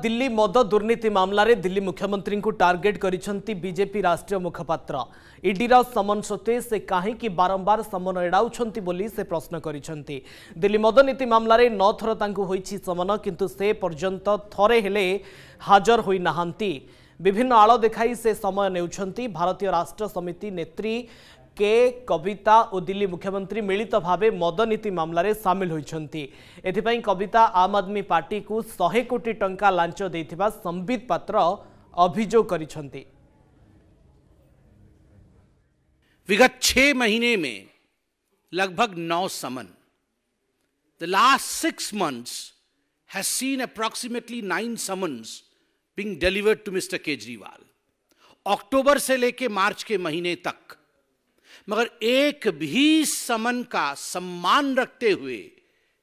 दिल्ली मद दुर्नीति मामलें दिल्ली मुख्यमंत्री को टार्गेट करजेपी राष्ट्रीय मुखपात्र इडर समन सत्वे से कहीं बारंबार समन बोली से प्रश्न कर दिल्ली मद नीति मामलें नौ थर समन किंतु से पर्यंत थे हाजर होना विभिन्न आल देखाई से समय ने भारतीय राष्ट्र समिति नेत्री কে কবিতা दिल्ली मुख्यमंत्री मिलित भाव मद नीति मामलें सामिल होती এথিপাই कविता आम आदमी पार्टी को शहे कोटी টঙ্কা लाच दे संबित পাত্র अभोग कर विगत छह महीने में लगभग नौ summon the last six months has seen approximately nine summons being delivered to mister Kejriwal October से लेके मार्च के महीने तक मगर एक भी समन का सम्मान रखते हुए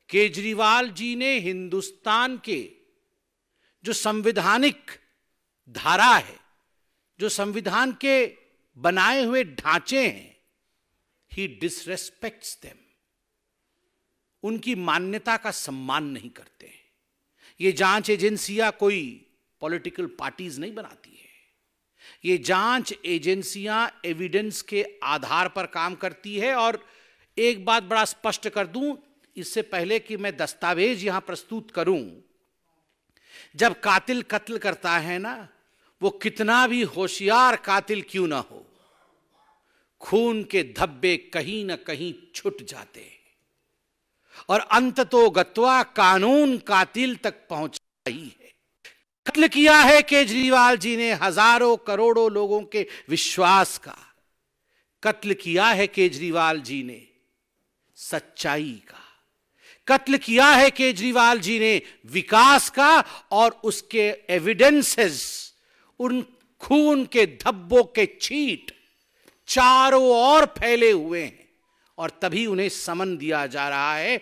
केजरीवाल जी ने हिंदुस्तान के जो संविधानिक धारा है जो संविधान के बनाए हुए ढांचे हैं ही डिसरेस्पेक्ट्स देम उनकी मान्यता का सम्मान नहीं करते हैं ये जांच एजेंसियां कोई पॉलिटिकल पार्टीज नहीं बनाती ये जांच एजेंसियां एविडेंस के आधार पर काम करती है और एक बात बड़ा स्पष्ट कर दूं इससे पहले कि मैं दस्तावेज यहां प्रस्तुत करूं जब कातिल कत्ल करता है ना वो कितना भी होशियार कातिल क्यों ना हो खून के धब्बे कहीं ना कहीं छुट जाते और अंत तो गत्वा कानून कातिल तक पहुंच कत्ल किया है केजरीवाल जी ने हजारों करोड़ों लोगों के विश्वास का कत्ल किया है केजरीवाल जी ने सच्चाई का कत्ल किया है केजरीवाल जी ने विकास का और उसके एविडेंसेस उन खून के धब्बों के छीट चारों ओर फैले हुए हैं और तभी उन्हें समन दिया जा रहा है